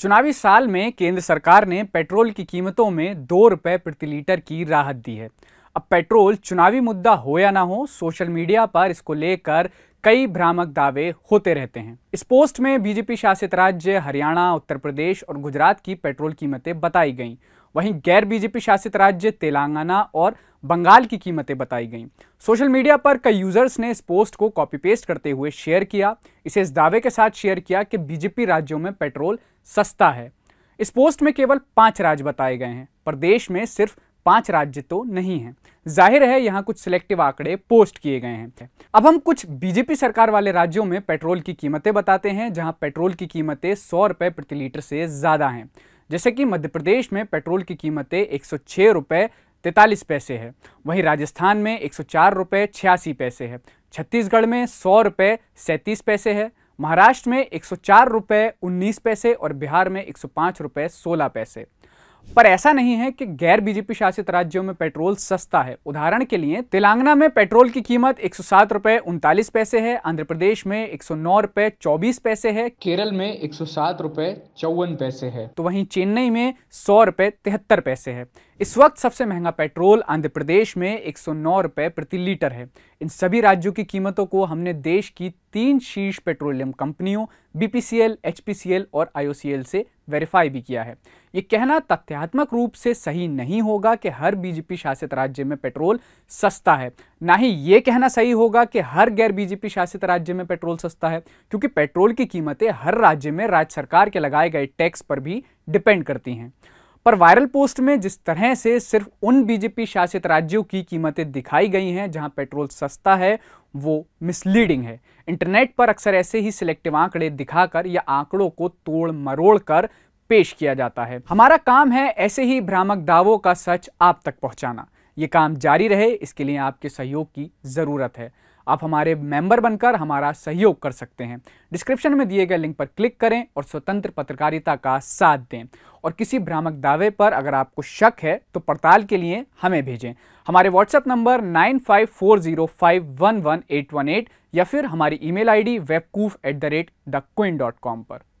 चुनावी साल में केंद्र सरकार ने पेट्रोल की कीमतों में दो रुपए प्रति लीटर की राहत दी है अब पेट्रोल चुनावी मुद्दा हो या ना हो सोशल मीडिया पर इसको लेकर कई भ्रामक दावे होते रहते हैं इस पोस्ट में बीजेपी शासित राज्य हरियाणा उत्तर प्रदेश और गुजरात की पेट्रोल कीमतें बताई गईं वहीं गैर बीजेपी शासित राज्य तेलंगाना और बंगाल की कीमतें बताई गईं सोशल मीडिया पर कई यूजर्स ने इस पोस्ट को कॉपी पेस्ट करते हुए शेयर किया इसे इस दावे के साथ शेयर किया कि बीजेपी राज्यों में पेट्रोल सस्ता है इस पोस्ट में केवल पांच राज्य बताए गए हैं पर देश में सिर्फ पांच राज्य तो नहीं है जाहिर है यहाँ कुछ सिलेक्टिव आंकड़े पोस्ट किए गए हैं अब हम कुछ बीजेपी सरकार वाले राज्यों में पेट्रोल की कीमतें बताते हैं जहाँ पेट्रोल की कीमतें सौ रुपए प्रति लीटर से ज़्यादा हैं जैसे कि मध्य प्रदेश में पेट्रोल की कीमतें एक सौ छः रुपये पैसे है वहीं राजस्थान में एक सौ चार रुपये छियासी पैसे है छत्तीसगढ़ में सौ रुपये सैंतीस पैसे है महाराष्ट्र में एक सौ चार रुपये उन्नीस पैसे और बिहार में एक सौ पाँच रुपये सोलह पैसे पर ऐसा नहीं है कि गैर बीजेपी शासित राज्यों में पेट्रोल सस्ता है उदाहरण के लिए तेलंगाना में पेट्रोल की कीमत एक सौ उनतालीस पैसे है आंध्र प्रदेश में एक सौ नौ रुपए चौबीस पैसे है केरल में एक सौ सात रुपए चौवन पैसे है तो वहीं चेन्नई में सौ रुपए तिहत्तर पैसे है इस वक्त सबसे महंगा पेट्रोल आंध्र प्रदेश में एक रुपए प्रति लीटर है इन सभी राज्यों की कीमतों को हमने देश की तीन शीर्ष पेट्रोलियम कंपनियों बीपीसीएल, एचपीसीएल और आईओसीएल से वेरीफाई भी किया है ये कहना तथ्यात्मक रूप से सही नहीं होगा कि हर बीजेपी शासित राज्य में पेट्रोल सस्ता है ना ही ये कहना सही होगा कि हर गैर बीजेपी शासित राज्य में पेट्रोल सस्ता है क्योंकि पेट्रोल की कीमतें हर राज्य में राज्य सरकार के लगाए गए टैक्स पर भी डिपेंड करती हैं पर वायरल पोस्ट में जिस तरह से सिर्फ उन बीजेपी शासित राज्यों की कीमतें दिखाई गई हैं जहां पेट्रोल सस्ता है वो मिसलीडिंग है इंटरनेट पर अक्सर ऐसे ही सिलेक्टिव आंकड़े दिखाकर या आंकड़ों को तोड़ मरोड़ कर पेश किया जाता है हमारा काम है ऐसे ही भ्रामक दावों का सच आप तक पहुंचाना ये काम जारी रहे इसके लिए आपके सहयोग की ज़रूरत है आप हमारे मेंबर बनकर हमारा सहयोग कर सकते हैं डिस्क्रिप्शन में दिए गए लिंक पर क्लिक करें और स्वतंत्र पत्रकारिता का साथ दें और किसी भ्रामक दावे पर अगर आपको शक है तो पड़ताल के लिए हमें भेजें हमारे WhatsApp number nine five four zero five one one eight one eight या फिर हमारी email ID webqoof at the rate dot com पर